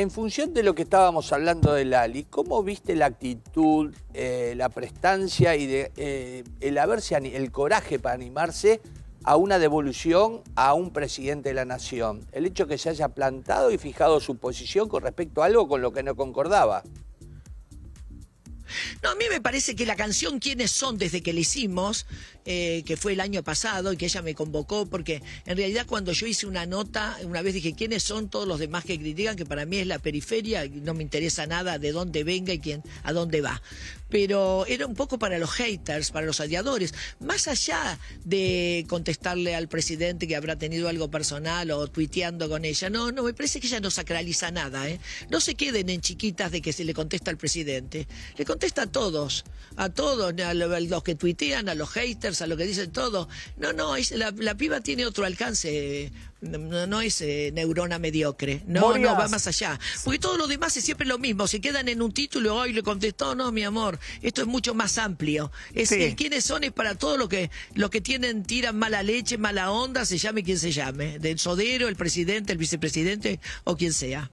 en función de lo que estábamos hablando de Lali, ¿cómo viste la actitud, eh, la prestancia y eh, el haberse el coraje para animarse a una devolución a un presidente de la nación? El hecho que se haya plantado y fijado su posición con respecto a algo con lo que no concordaba a mí me parece que la canción Quiénes son desde que la hicimos, eh, que fue el año pasado y que ella me convocó, porque en realidad cuando yo hice una nota, una vez dije quiénes son todos los demás que critican, que para mí es la periferia y no me interesa nada de dónde venga y quién, a dónde va. Pero era un poco para los haters, para los aliadores más allá de contestarle al presidente que habrá tenido algo personal o tuiteando con ella. No, no, me parece que ella no sacraliza nada. ¿eh? No se queden en chiquitas de que se le contesta al presidente. Le contesta a todos, a todos, a los que tuitean, a los haters, a lo que dicen todos No, no, es, la, piba tiene otro alcance, no, es eh, neurona mediocre, no, no, va más allá. Porque todo lo demás es siempre lo mismo, se quedan en un título, hoy le contestó, no, mi amor, esto es mucho más amplio. Es, quiénes son es para todos los que, los que tienen, tiran mala leche, mala onda, se llame quien se llame, del sodero, el presidente, el vicepresidente o quien sea.